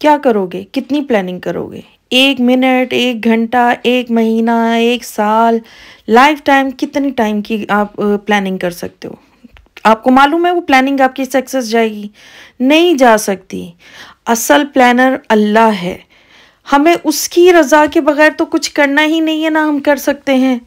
क्या करोगे कितनी प्लानिंग करोगे एक मिनट एक घंटा एक महीना एक साल लाइफ टाइम कितनी टाइम की आप प्लानिंग कर सकते हो आपको मालूम है वो प्लानिंग आपकी सक्सेस जाएगी नहीं जा सकती असल प्लानर अल्लाह है हमें उसकी रज़ा के बगैर तो कुछ करना ही नहीं है ना हम कर सकते हैं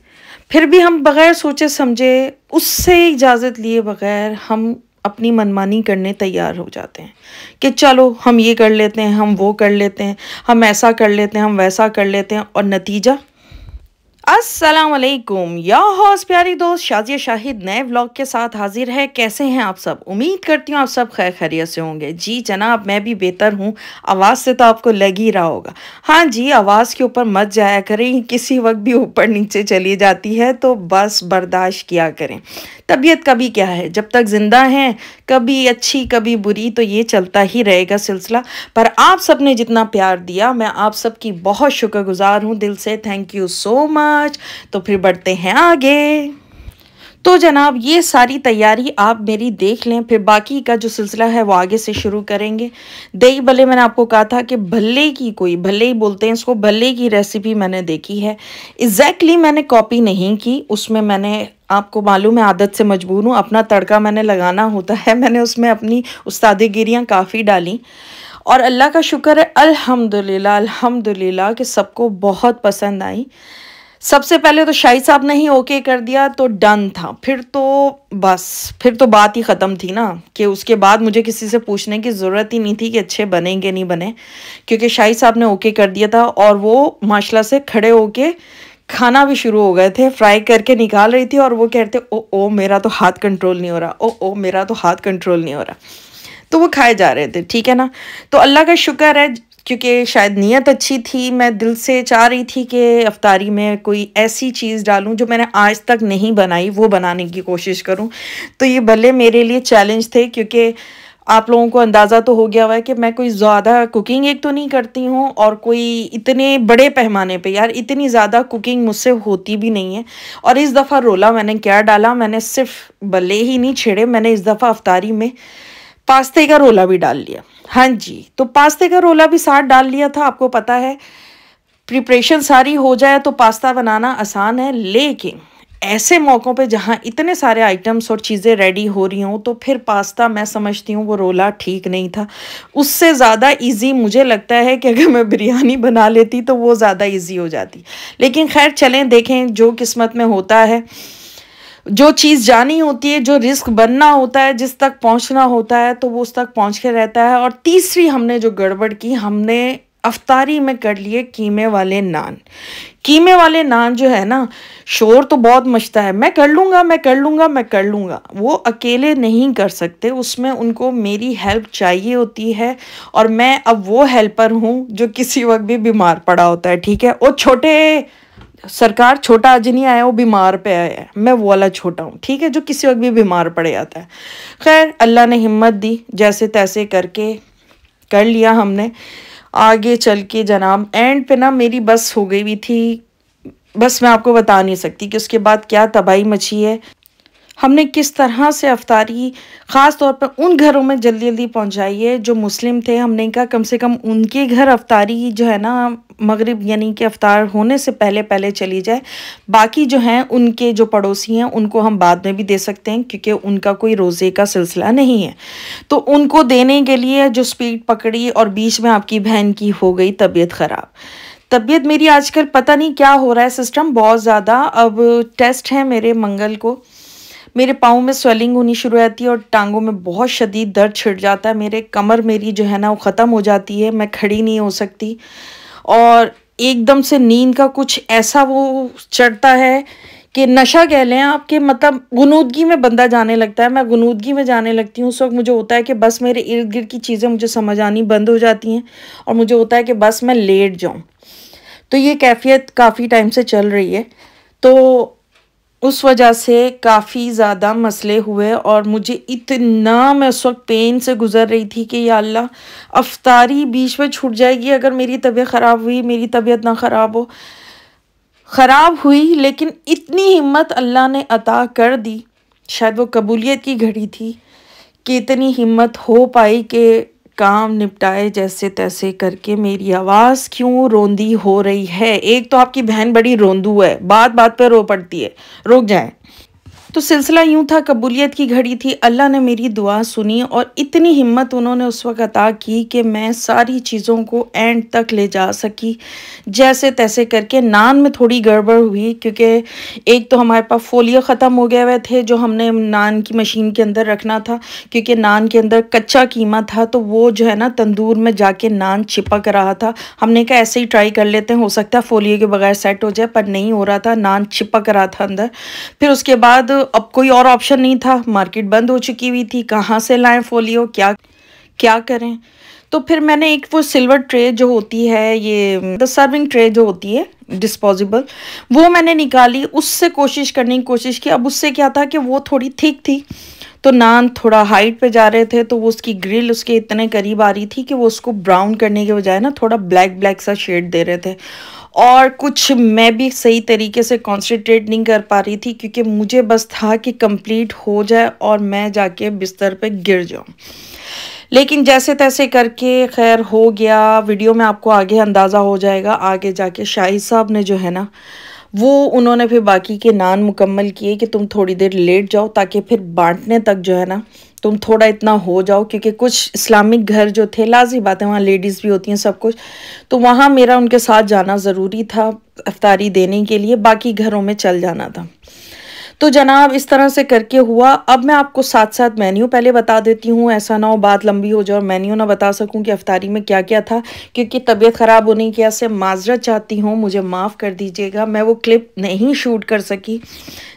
फिर भी हम बग़ैर सोचे समझे उससे इजाज़त लिए बगैर हम अपनी मनमानी करने तैयार हो जाते हैं कि चलो हम ये कर लेते हैं हम वो कर लेते हैं हम ऐसा कर लेते हैं हम वैसा कर लेते हैं और नतीजा असलकुम या हौस प्यारी दोस्त शाजिया शाहिद नए व्लॉग के साथ हाजिर है कैसे हैं आप सब उम्मीद करती हूँ आप सब खैर खैरियत से होंगे जी जनाब मैं भी बेहतर हूँ आवाज़ से तो आपको लग ही रहा होगा हाँ जी आवाज़ के ऊपर मत जाया करें किसी वक्त भी ऊपर नीचे चली जाती है तो बस बर्दाश्त किया करें तबीयत कभी क्या है जब तक ज़िंदा हैं कभी अच्छी कभी बुरी तो ये चलता ही रहेगा सिलसिला पर आप सब ने जितना प्यार दिया मैं आप सबकी बहुत शुक्रगुजार हूँ दिल से थैंक यू सो मच आज तो फिर बढ़ते हैं आगे तो जनाब ये सारी तैयारी आप मेरी देख लें फिर बाकी का जो सिलसिला है वो आगे से शुरू करेंगे दही भले मैंने आपको कहा था कि भल्ले की कोई भल्ले ही बोलते हैं इसको भल्ले की रेसिपी मैंने देखी है एग्जैक्टली exactly मैंने कॉपी नहीं की उसमें मैंने आपको मालूम है आदत से मजबूर हूँ अपना तड़का मैंने लगाना होता है मैंने उसमें अपनी उस्तादगिरियाँ काफ़ी डाली और अल्लाह का शुक्र है अलहमदिल्ला अलहमदिल्ला कि सबको बहुत पसंद आई सबसे पहले तो शाही साहब ने ही ओके कर दिया तो डन था फिर तो बस फिर तो बात ही ख़त्म थी ना कि उसके बाद मुझे किसी से पूछने की ज़रूरत ही नहीं थी कि अच्छे बने नहीं बने क्योंकि शाही साहब ने ओके कर दिया था और वो माशाला से खड़े होके खाना भी शुरू हो गए थे फ्राई करके निकाल रही थी और वो कहते ओ ओ मेरा तो हाथ कंट्रोल नहीं हो रहा ओ ओ मेरा तो हाथ कंट्रोल नहीं हो रहा तो वो खाए जा रहे थे ठीक है ना तो अल्लाह का शुक्र है क्योंकि शायद नीयत अच्छी थी मैं दिल से चाह रही थी कि अफतारी में कोई ऐसी चीज़ डालूं जो मैंने आज तक नहीं बनाई वो बनाने की कोशिश करूं तो ये भले मेरे लिए चैलेंज थे क्योंकि आप लोगों को अंदाज़ा तो हो गया हुआ है कि मैं कोई ज़्यादा कुकिंग एक तो नहीं करती हूँ और कोई इतने बड़े पैमाने पे यार इतनी ज़्यादा कुकिंग मुझसे होती भी नहीं है और इस दफ़ा रोला मैंने क्या डाला मैंने सिर्फ भले ही नहीं छेड़े मैंने इस दफ़ा अफतारी में पास्ते का रोला भी डाल लिया हाँ जी तो पास्ते का रोला भी साथ डाल लिया था आपको पता है प्रिपरेशन सारी हो जाए तो पास्ता बनाना आसान है लेकिन ऐसे मौक़ों पे जहाँ इतने सारे आइटम्स और चीज़ें रेडी हो रही हों तो फिर पास्ता मैं समझती हूँ वो रोला ठीक नहीं था उससे ज़्यादा इजी मुझे लगता है कि अगर मैं बिरयानी बना लेती तो वो ज़्यादा इजी हो जाती लेकिन खैर चलें देखें जो किस्मत में होता है जो चीज़ जानी होती है जो रिस्क बनना होता है जिस तक पहुंचना होता है तो वो उस तक पहुंच के रहता है और तीसरी हमने जो गड़बड़ की हमने अफ्तारी में कर लिए कीमे वाले नान कीमे वाले नान जो है ना शोर तो बहुत मचता है मैं कर लूँगा मैं कर लूँगा मैं कर लूँगा वो अकेले नहीं कर सकते उसमें उनको मेरी हेल्प चाहिए होती है और मैं अब वो हेल्पर हूँ जो किसी वक्त भी बीमार पड़ा होता है ठीक है वो छोटे सरकार छोटा आज नहीं आया वो बीमार पे आया है मैं वो वाला छोटा हूँ ठीक है जो किसी वक्त भी बीमार पड़ जाता है खैर अल्लाह ने हिम्मत दी जैसे तैसे करके कर लिया हमने आगे चल के जनाब एंड पे ना मेरी बस हो गई हुई थी बस मैं आपको बता नहीं सकती कि उसके बाद क्या तबाही मची है हमने किस तरह से अफतारी ख़ास तौर पर उन घरों में जल्दी जल्दी पहुँचाई है जो मुस्लिम थे हमने कहा कम से कम उनके घर अफतारी जो है ना मगरिब यानी कि अफतार होने से पहले पहले चली जाए बाकी जो हैं उनके जो पड़ोसी हैं उनको हम बाद में भी दे सकते हैं क्योंकि उनका कोई रोज़े का सिलसिला नहीं है तो उनको देने के लिए जो स्पीड पकड़ी और बीच में आपकी बहन की हो गई तबीयत ख़राब तबीयत मेरी आजकल पता नहीं क्या हो रहा है सिस्टम बहुत ज़्यादा अब टेस्ट है मेरे मंगल को मेरे पाँव में स्वेलिंग होनी शुरू रहती है और टांगों में बहुत शदीद दर्द छिड़ जाता है मेरे कमर मेरी जो है ना वो ख़त्म हो जाती है मैं खड़ी नहीं हो सकती और एकदम से नींद का कुछ ऐसा वो चढ़ता है कि नशा कह लें आपके मतलब गनूदगी में बंदा जाने लगता है मैं गनूदगी में जाने लगती हूँ उस वक्त मुझे होता है कि बस मेरे इर्द गिर्द की चीज़ें मुझे समझ आनी बंद हो जाती हैं और मुझे होता है कि बस मैं लेट जाऊँ तो ये कैफियत काफ़ी टाइम से चल रही है तो उस वजह से काफ़ी ज़्यादा मसले हुए और मुझे इतना मैं उस वक्त पेन से गुजर रही थी कि या अल्लाह अफ्तारी बीच में छूट जाएगी अगर मेरी तबीयत ख़राब हुई मेरी तबीयत ना ख़राब हो ख़राब हुई लेकिन इतनी हिम्मत अल्लाह ने अता कर दी शायद वो कबूलियत की घड़ी थी कि इतनी हिम्मत हो पाई कि काम निपटाए जैसे तैसे करके मेरी आवाज़ क्यों रोंदी हो रही है एक तो आपकी बहन बड़ी रोंदू है बात बात पर रो पड़ती है रुक जाए तो सिलसिला यूं था कबूलियत की घड़ी थी अल्लाह ने मेरी दुआ सुनी और इतनी हिम्मत उन्होंने उस वक्त अता की कि मैं सारी चीज़ों को एंड तक ले जा सकी जैसे तैसे करके नान में थोड़ी गड़बड़ हुई क्योंकि एक तो हमारे पास फोलियो ख़त्म हो गए हुए थे जो हमने नान की मशीन के अंदर रखना था क्योंकि नान के अंदर कच्चा कीमा था तो वो जो है ना तंदूर में जाके नान छिपक रहा था हमने कहा ऐसे ही ट्राई कर लेते हैं हो सकता है फोलियो के बगैर सेट हो जाए पर नहीं हो रहा था नान छिपक रहा था अंदर फिर उसके बाद अब कोई और ऑप्शन नहीं था मार्केट बंद हो चुकी हुई थी कहाँ से लाएं फोलियो क्या क्या करें तो फिर मैंने एक वो सिल्वर ट्रे जो होती है ये द सर्विंग ट्रे जो होती है डिस्पोजिबल वो मैंने निकाली उससे कोशिश करने की कोशिश की अब उससे क्या था कि वो थोड़ी थिक थी तो नान थोड़ा हाइट पे जा रहे थे तो वो उसकी ग्रिल उसके इतने करीब आ रही थी कि वो उसको ब्राउन करने के बजाय ना थोड़ा ब्लैक ब्लैक सा शेड दे रहे थे और कुछ मैं भी सही तरीके से कॉन्सेंट्रेट नहीं कर पा रही थी क्योंकि मुझे बस था कि कंप्लीट हो जाए और मैं जाके बिस्तर पे गिर जाऊँ लेकिन जैसे तैसे करके खैर हो गया वीडियो में आपको आगे अंदाज़ा हो जाएगा आगे जाके शाहिद साहब ने जो है ना वो उन्होंने फिर बाकी के नान मुकम्मल किए कि तुम थोड़ी देर लेट जाओ ताकि फिर बांटने तक जो है ना तुम थोड़ा इतना हो जाओ क्योंकि कुछ इस्लामिक घर जो थे लाजी बात है वहाँ लेडीज़ भी होती हैं सब कुछ तो वहाँ मेरा उनके साथ जाना ज़रूरी था अफ्तारी देने के लिए बाकी घरों में चल जाना था तो जनाब इस तरह से करके हुआ अब मैं आपको साथ साथ मेन्यू पहले बता देती हूँ ऐसा ना हो बात लंबी हो जाए और मेन्यू ना बता सकूँ कि अफ्तारी में क्या क्या था क्योंकि तबीयत ख़राब होने की ऐसे माजरत चाहती हूँ मुझे माफ़ कर दीजिएगा मैं वो क्लिप नहीं शूट कर सकी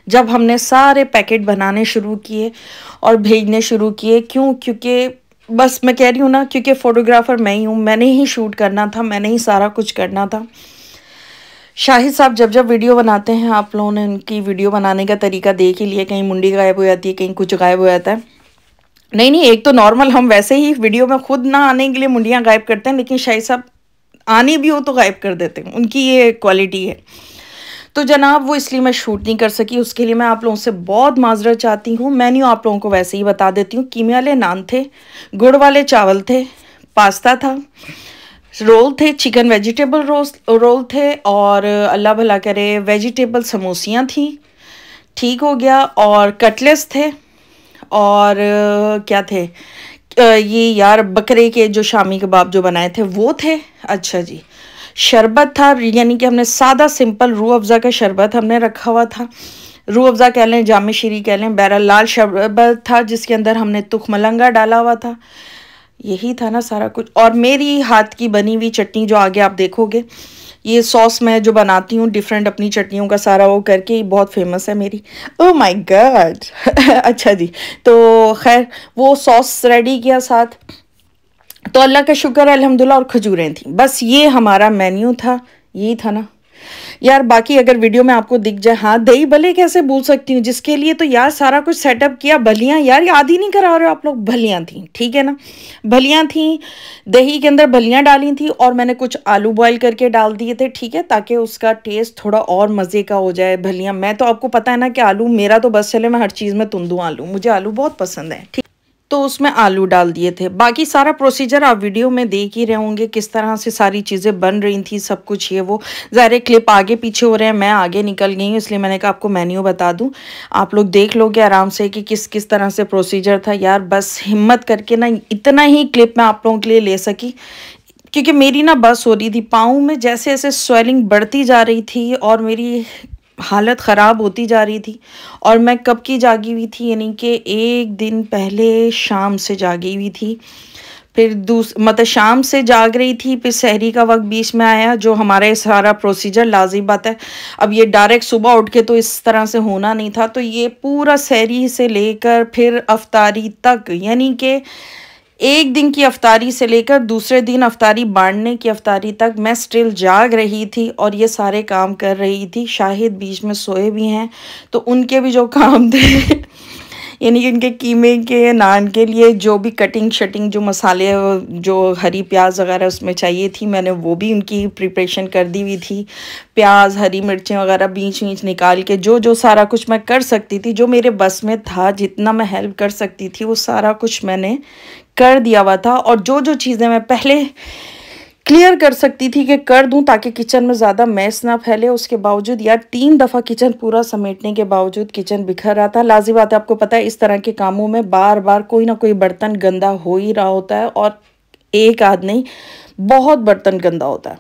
जब हमने सारे पैकेट बनाने शुरू किए और भेजने शुरू किए क्यों क्योंकि बस मैं कह रही हूँ ना क्योंकि फ़ोटोग्राफ़र मैं ही हूँ मैंने ही शूट करना था मैंने ही सारा कुछ करना था शाहिद साहब जब जब वीडियो बनाते हैं आप लोगों ने उनकी वीडियो बनाने का तरीका देख ही लिया कहीं मुंडी गायब हो जाती है कहीं कुछ गायब हो जाता है नहीं नहीं एक तो नॉर्मल हम वैसे ही वीडियो में खुद ना आने के लिए मुंडियाँ गायब करते हैं लेकिन शाहिद साहब आने भी हो तो गायब कर देते हैं उनकी ये क्वालिटी है तो जनाब वो इसलिए मैं शूट नहीं कर सकी उसके लिए मैं आप लोगों से बहुत माजरा चाहती हूँ मैं नहीं आप लोगों को वैसे ही बता देती हूँ कीमे वाले नान थे गुड़ वाले चावल थे पास्ता था रोल थे चिकन वेजिटेबल रोल रोल थे और अल्लाह भला करे वेजिटेबल समोसियाँ थी ठीक हो गया और कटलेस थे और क्या थे ये यार बकरे के जो शामी कबाब जो बनाए थे वो थे अच्छा जी शरबत था यानी कि हमने सादा सिंपल रूह अफ़ज़ा का शरबत हमने रखा हुआ था रूह अफ़ज़ा कह लें जाम शीरी कह लें बहरा लाल शरबत था जिसके अंदर हमने तुख मलंगा डाला हुआ था यही था ना सारा कुछ और मेरी हाथ की बनी हुई चटनी जो आगे आप देखोगे ये सॉस मैं जो बनाती हूँ डिफरेंट अपनी चटनियों का सारा वो करके ये बहुत फेमस है मेरी ओ माय गॉड अच्छा जी तो खैर वो सॉस रेडी किया साथ तो अल्लाह का शुक्र है अल्हम्दुलिल्लाह और खजूरें थी बस ये हमारा मेन्यू था यही था ना यार बाकी अगर वीडियो में आपको दिख जाए हाँ दही भले कैसे भूल सकती हूँ जिसके लिए तो यार सारा कुछ सेटअप किया भलियाँ यार याद ही नहीं करा रहे हो आप लोग भलियाँ थी ठीक है ना भलियाँ थी दही के अंदर भलियाँ डाली थी और मैंने कुछ आलू बॉयल करके डाल दिए थे ठीक है ताकि उसका टेस्ट थोड़ा और मज़े का हो जाए भलियाँ मैं तो आपको पता है ना कि आलू मेरा तो बस चले मैं हर चीज़ में तुंदूँ आलू मुझे आलू बहुत पसंद है ठीक तो उसमें आलू डाल दिए थे बाकी सारा प्रोसीजर आप वीडियो में देख ही रहे होंगे किस तरह से सारी चीज़ें बन रही थी सब कुछ ये वो ज़ाहिर क्लिप आगे पीछे हो रहे हैं मैं आगे निकल गई हूँ इसलिए मैंने कहा आपको मेन्यू बता दूँ आप लोग देख लोगे आराम से कि किस किस तरह से प्रोसीजर था यार बस हिम्मत करके ना इतना ही क्लिप मैं आप लोगों के लिए ले सकी क्योंकि मेरी ना बस हो रही थी पाँव में जैसे जैसे स्वेलिंग बढ़ती जा रही थी और मेरी हालत ख़राब होती जा रही थी और मैं कब की जागी हुई थी यानी कि एक दिन पहले शाम से जागी हुई थी फिर दूस मतलब शाम से जाग रही थी फिर शहरी का वक्त बीच में आया जो हमारा सारा प्रोसीजर लाजिम बात है अब ये डायरेक्ट सुबह उठ के तो इस तरह से होना नहीं था तो ये पूरा शहरी से लेकर फिर अफतारी तक यानी कि एक दिन की अफ्तारी से लेकर दूसरे दिन अफतारी बांटने की अफ्तारी तक मैं स्टिल जाग रही थी और ये सारे काम कर रही थी शाहिद बीच में सोए भी हैं तो उनके भी जो काम थे यानी कि इनके कीमे के नान के लिए जो भी कटिंग शटिंग जो मसाले जो हरी प्याज वगैरह उसमें चाहिए थी मैंने वो भी उनकी प्रिपरेशन कर दी हुई थी प्याज हरी मिर्चें वगैरह बीच बीच निकाल के जो जो सारा कुछ मैं कर सकती थी जो मेरे बस में था जितना मैं हेल्प कर सकती थी वो सारा कुछ मैंने कर दिया हुआ था और जो जो चीज़ें मैं पहले क्लियर कर सकती थी कि कर दूं ताकि किचन में ज़्यादा मैस ना फैले उसके बावजूद यार तीन दफ़ा किचन पूरा समेटने के बावजूद किचन बिखर रहा था लाजी बात है आपको पता है इस तरह के कामों में बार बार कोई ना कोई बर्तन गंदा हो ही रहा होता है और एक आध नहीं बहुत बर्तन गंदा होता है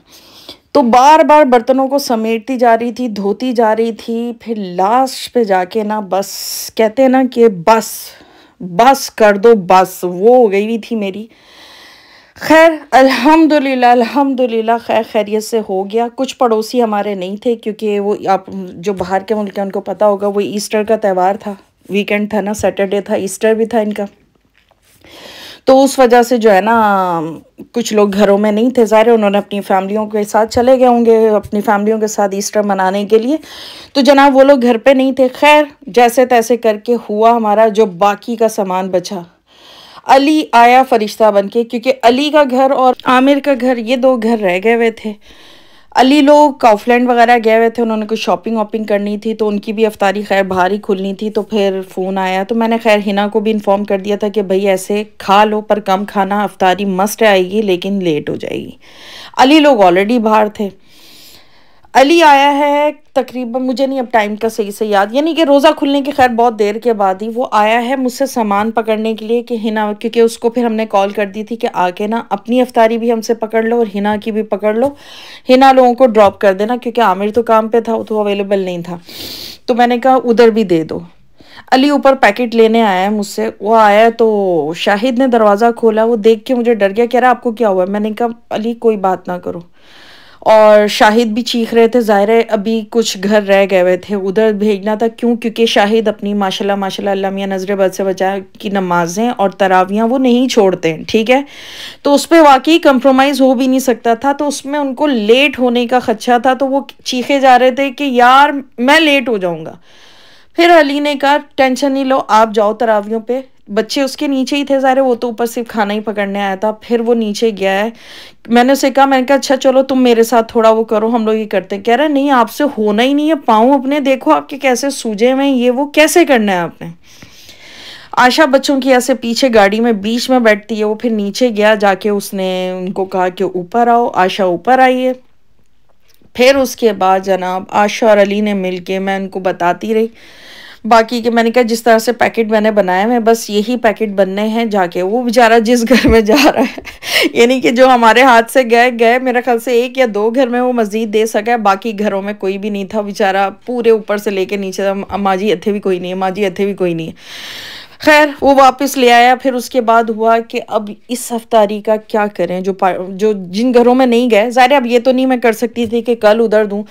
तो बार बार बर्तनों को समेटती जा रही थी धोती जा रही थी फिर लास्ट पे जाके ना बस कहते हैं ना कि बस बस कर दो बस वो हो गई थी मेरी खैर अल्हम्दुलिल्लाह अल्हम्दुलिल्लाह खैर खैरियत से हो गया कुछ पड़ोसी हमारे नहीं थे क्योंकि वो आप जो बाहर के मुल्क हैं उनको पता होगा वो ईस्टर का त्यौहार था वीकेंड था ना सैटरडे था ईस्टर भी था इनका तो उस वजह से जो है ना कुछ लोग घरों में नहीं थे ज़ाहिर उन्होंने अपनी फैमिलियों के साथ चले गए होंगे अपनी फैमिलियों के साथ ईस्टर मनाने के लिए तो जनाब वो लोग घर पे नहीं थे खैर जैसे तैसे करके हुआ हमारा जो बाकी का सामान बचा अली आया फरिश्ता बन के क्योंकि अली का घर और आमिर का घर ये दो घर रह गए हुए थे अली लोग काउफलैंड वगैरह गए हुए थे उन्होंने कुछ शॉपिंग वॉपिंग करनी थी तो उनकी भी अफ्तारी खैर बाहर ही खुलनी थी तो फिर फ़ोन आया तो मैंने खैर हिना को भी इन्फॉर्म कर दिया था कि भई ऐसे खा लो पर कम खाना अफ्तारी मस्ट आएगी लेकिन लेट हो जाएगी अली लोग ऑलरेडी बाहर थे अली आया है तकरीबन मुझे नहीं अब टाइम का सही से याद यानी कि रोज़ा खुलने की खैर बहुत देर के बाद ही वो आया है मुझसे सामान पकड़ने के लिए कि हिना क्योंकि उसको फिर हमने कॉल कर दी थी कि आके ना अपनी अफ्तारी भी हमसे पकड़ लो और हिना की भी पकड़ लो हिना लोगों को ड्रॉप कर देना क्योंकि आमिर तो काम पे था तो अवेलेबल नहीं था तो मैंने कहा उधर भी दे दो अली ऊपर पैकेट लेने आया है मुझसे वो आया तो शाहिद ने दरवाज़ा खोला वो देख के मुझे डर गया कह रहा आपको क्या हुआ मैंने कहा अली कोई बात ना करो और शाहिद भी चीख रहे थे ज़ाहिर है अभी कुछ घर रह गए हुए थे उधर भेजना था क्यों क्योंकि शाहिद अपनी माशाल्लाह माशाल्लाह अल्लाह मियाँ नज़र बद से बचा की नमाज़ें और तरावियाँ वो नहीं छोड़ते हैं ठीक है तो उस पर वाकई कंप्रोमाइज़ हो भी नहीं सकता था तो उसमें उनको लेट होने का खदशा था तो वो चीखे जा रहे थे कि यार मैं लेट हो जाऊँगा फिर अली ने कहा टेंशन नहीं लो आप जाओ तरावियों पर बच्चे उसके नीचे ही थे सारे वो तो ऊपर सिर्फ खाना ही पकड़ने आया था फिर वो नीचे गया है मैंने उसे कहा मैंने कहा अच्छा चलो तुम मेरे साथ थोड़ा वो करो हम लोग ये करते हैं कह रहा है नहीं आपसे होना ही नहीं है पाँव अपने देखो आपके कैसे सूझे हुए ये वो कैसे करना है आपने आशा बच्चों की ऐसे पीछे गाड़ी में बीच में बैठती है वो फिर नीचे गया जाके उसने उनको कहा कि ऊपर आओ आशा ऊपर आई है फिर उसके बाद जनाब आशा और अली ने मिलके मैं उनको बताती रही बाकी के मैंने कहा जिस तरह से पैकेट मैंने बनाए मैं बस यही पैकेट बनने हैं जाके वो बेचारा जिस घर में जा रहा है यानी कि जो हमारे हाथ से गए गए मेरे ख्याल से एक या दो घर में वो मज़ीद दे सका बाकी घरों में कोई भी नहीं था बेचारा पूरे ऊपर से लेके नीचे माँ जी अथे भी कोई नहीं माँ जी अथे भी कोई नहीं है खैर वो वापस ले आया फिर उसके बाद हुआ कि अब इस हफ्तारी का क्या करें जो जो जिन घरों में नहीं गए ज़ाहिर अब ये तो नहीं मैं कर सकती थी कि कल उधर दूँ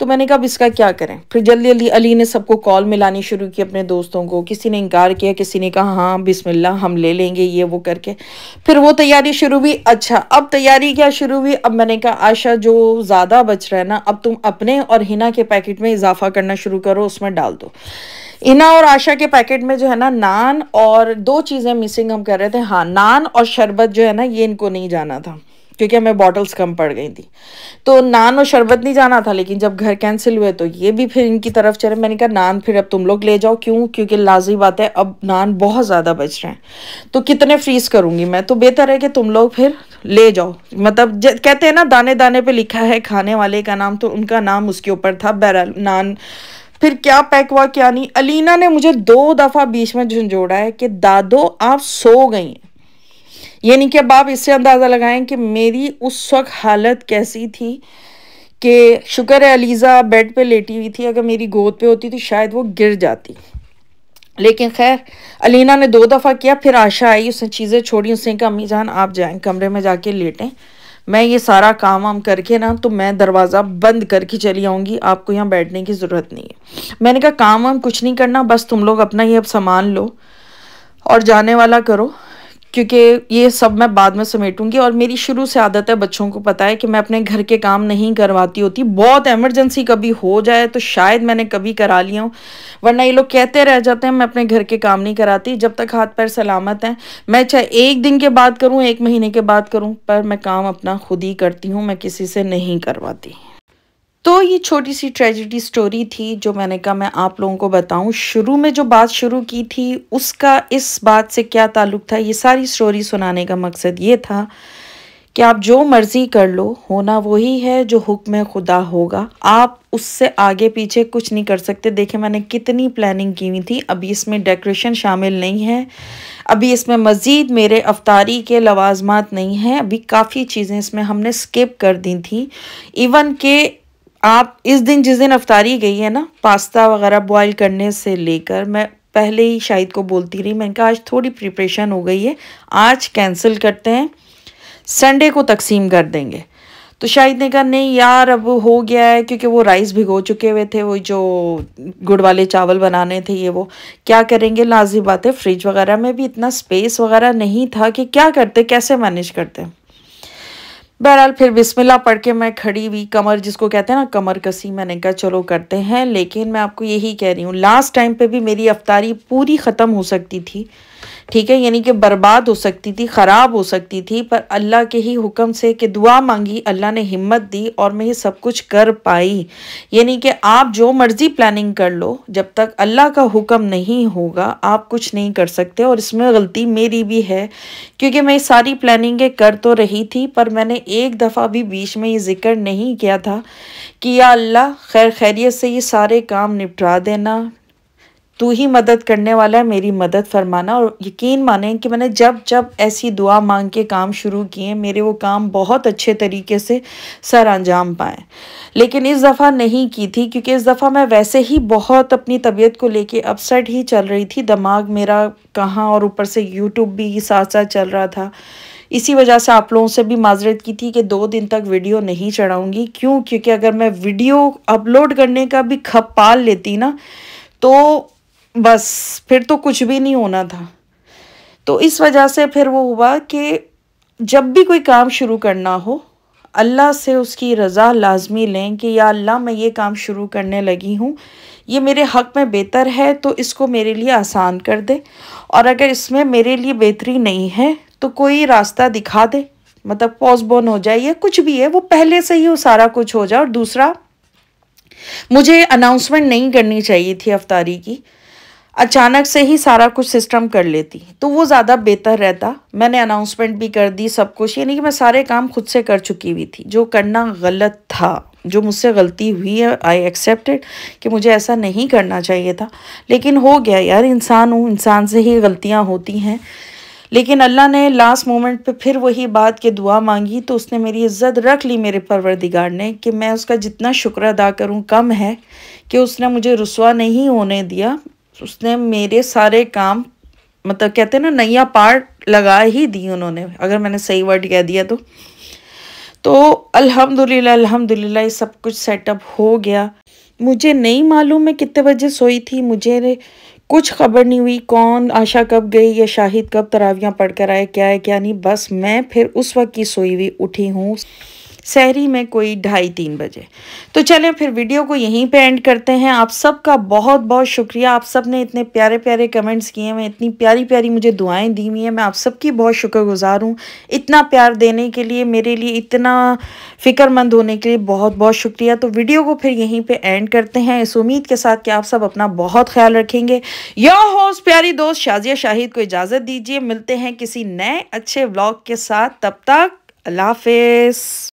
तो मैंने कहा अब इसका क्या करें फिर जल्दी जल्दी अली ने सबको कॉल मिलानी शुरू की अपने दोस्तों को किसी ने इनकार किया किसी ने कहा हाँ बिस्मिल्लाह हम ले लेंगे ये वो करके फिर वो तैयारी शुरू हुई अच्छा अब तैयारी क्या शुरू हुई अब मैंने कहा आशा जो ज़्यादा बच रहा है ना अब तुम अपने और हिना के पैकेट में इजाफा करना शुरू करो उसमें डाल दो इना और आशा के पैकेट में जो है ना नान और दो चीज़ें मिसिंग हम कर रहे थे हाँ नान और शरबत जो है ना ये इनको नहीं जाना था क्योंकि हमें बॉटल्स कम पड़ गई थी तो नान और शरबत नहीं जाना था लेकिन जब घर कैंसिल हुए तो ये भी फिर इनकी तरफ चले मैंने कहा नान फिर अब तुम लोग ले जाओ क्यों क्योंकि लाजी बात है अब नान बहुत ज़्यादा बच रहे हैं तो कितने फ्रीज करूँगी मैं तो बेहतर है कि तुम लोग फिर ले जाओ मतलब कहते हैं ना दाने दाने पर लिखा है खाने वाले का नाम तो उनका नाम उसके ऊपर था बहरहाल नान फिर क्या पैक हुआ क्या नहीं अलीना ने मुझे दो दफ़ा बीच में झुंझोड़ा है कि दादो आप सो गई हैं ये नहीं कि अब आप इससे अंदाज़ा लगाएं कि मेरी उस वक्त हालत कैसी थी कि शुक्र है अलीज़ा बेड पे लेटी हुई थी अगर मेरी गोद पे होती तो शायद वो गिर जाती लेकिन खैर अलीना ने दो दफ़ा किया फिर आशा आई उसने चीज़ें छोड़ी उसने कहा अम्मी जान आप जाएं कमरे में जाके लेटें मैं ये सारा काम वाम करके ना तो मैं दरवाज़ा बंद करके चली आऊँगी आपको यहाँ बैठने की ज़रूरत नहीं है मैंने कहा काम वाम कुछ नहीं करना बस तुम लोग अपना ये अब सामान लो और जाने वाला करो क्योंकि ये सब मैं बाद में समेटूंगी और मेरी शुरू से आदत है बच्चों को पता है कि मैं अपने घर के काम नहीं करवाती होती बहुत एमरजेंसी कभी हो जाए तो शायद मैंने कभी करा लिया हूँ वरना ये लोग कहते रह जाते हैं मैं अपने घर के काम नहीं कराती जब तक हाथ पैर सलामत हैं मैं चाहे एक दिन के बाद करूँ एक महीने के बाद करूँ पर मैं काम अपना खुद ही करती हूँ मैं किसी से नहीं करवाती तो ये छोटी सी ट्रेजिडी स्टोरी थी जो मैंने कहा मैं आप लोगों को बताऊं शुरू में जो बात शुरू की थी उसका इस बात से क्या ताल्लुक़ था ये सारी स्टोरी सुनाने का मकसद ये था कि आप जो मर्ज़ी कर लो होना वही है जो हुक्म खुदा होगा आप उससे आगे पीछे कुछ नहीं कर सकते देखें मैंने कितनी प्लानिंग की हुई थी अभी इसमें डेकोरेशन शामिल नहीं है अभी इसमें मज़ीद मेरे अवतारी के लवाजमात नहीं हैं अभी काफ़ी चीज़ें इसमें हमने स्किप कर दी थी इवन के आप इस दिन जिस दिन अफतारी गई है ना पास्ता वगैरह बॉयल करने से लेकर मैं पहले ही शाहिद को बोलती रही मैंने कहा आज थोड़ी प्रिपरेशन हो गई है आज कैंसिल करते हैं संडे को तकसीम कर देंगे तो शाहिद ने कहा नहीं यार अब हो गया है क्योंकि वो राइस भिगो चुके हुए थे वो जो गुड़ वाले चावल बनाने थे ये वो क्या करेंगे लाजिम बात है फ्रिज वगैरह में भी इतना स्पेस वगैरह नहीं था कि क्या करते कैसे मैनेज करते हैं बहरहाल फिर बिस्मिल्ला पढ़ के मैं खड़ी हुई कमर जिसको कहते हैं ना कमर कसी मैंने कहा चलो करते हैं लेकिन मैं आपको यही कह रही हूँ लास्ट टाइम पे भी मेरी अफ्तारी पूरी ख़त्म हो सकती थी ठीक है यानी कि बर्बाद हो सकती थी ख़राब हो सकती थी पर अल्लाह के ही हुक्म से कि दुआ मांगी अल्लाह ने हिम्मत दी और मैं ये सब कुछ कर पाई यानी कि आप जो मर्ज़ी प्लानिंग कर लो जब तक अल्लाह का हुक्म नहीं होगा आप कुछ नहीं कर सकते और इसमें गलती मेरी भी है क्योंकि मैं सारी प्लानिंगें कर तो रही थी पर मैंने एक दफ़ा भी बीच में ये ज़िक्र नहीं किया था कि या अल्लाह खैर खैरियत से ये सारे काम निपटा देना तू ही मदद करने वाला है मेरी मदद फरमाना और यकीन माने कि मैंने जब जब ऐसी दुआ मांग के काम शुरू किए मेरे वो काम बहुत अच्छे तरीके से सर अंजाम पाए लेकिन इस दफ़ा नहीं की थी क्योंकि इस दफ़ा मैं वैसे ही बहुत अपनी तबीयत को लेके अपसेट ही चल रही थी दिमाग मेरा कहाँ और ऊपर से यूट्यूब भी साथ साथ चल रहा था इसी वजह से आप लोगों से भी माजरत की थी कि दो दिन तक वीडियो नहीं चढ़ाऊँगी क्यों क्योंकि अगर मैं वीडियो अपलोड करने का भी खप पाल लेती ना तो बस फिर तो कुछ भी नहीं होना था तो इस वजह से फिर वो हुआ कि जब भी कोई काम शुरू करना हो अल्लाह से उसकी रज़ा लाजमी लें कि या अल्लाह मैं ये काम शुरू करने लगी हूँ ये मेरे हक़ में बेहतर है तो इसको मेरे लिए आसान कर दे और अगर इसमें मेरे लिए बेहतरी नहीं है तो कोई रास्ता दिखा दे मतलब पॉजबोन हो जाए या कुछ भी है वो पहले से ही वो सारा कुछ हो जाए और दूसरा मुझे अनाउंसमेंट नहीं करनी चाहिए थी अफ्तारी की अचानक से ही सारा कुछ सिस्टम कर लेती तो वो ज़्यादा बेहतर रहता मैंने अनाउंसमेंट भी कर दी सब कुछ यानी कि मैं सारे काम खुद से कर चुकी हुई थी जो करना गलत था जो मुझसे गलती हुई है आई एक्सेप्टेड कि मुझे ऐसा नहीं करना चाहिए था लेकिन हो गया यार इंसान हूँ इंसान से ही गलतियाँ होती हैं लेकिन अल्लाह ने लास्ट मोमेंट पे फिर वही बात के दुआ मांगी तो उसने मेरी इज़्ज़त रख ली मेरे परवरदिगार ने कि मैं उसका जितना शुक्र अदा करूँ कम है कि उसने मुझे रसुआ नहीं होने दिया उसने मेरे सारे काम मतलब कहते हैं ना नया पार्ट लगा ही दी उन्होंने अगर मैंने सही वर्ड कह दिया तो तो अल्हम्दुलिल्लाह अल्हम्दुलिल्लाह ये सब कुछ सेटअप हो गया मुझे नहीं मालूम मैं कितने बजे सोई थी मुझे कुछ खबर नहीं हुई कौन आशा कब गई या शाहिद कब तरावियाँ पढ़कर आए क्या है क्या नहीं बस मैं फिर उस वक्त की सोई हुई उठी हूँ शहरी में कोई ढाई तीन बजे तो चलें फिर वीडियो को यहीं पे एंड करते हैं आप सबका बहुत बहुत शुक्रिया आप सब ने इतने प्यारे प्यारे कमेंट्स किए हैं मैं इतनी प्यारी प्यारी मुझे दुआएं दी हुई हैं मैं आप सबकी बहुत शुक्रगुजार हूँ इतना प्यार देने के लिए मेरे लिए इतना फ़िक्रमंद होने के लिए बहुत बहुत शुक्रिया तो वीडियो को फिर यहीं पर एंड करते हैं इस उम्मीद के साथ कि आप सब अपना बहुत ख्याल रखेंगे यो होस्ट प्यारी दोस्त शाजिया शाहिद को इजाज़त दीजिए मिलते हैं किसी नए अच्छे ब्लॉग के साथ तब तक अल्लाह हाफिज़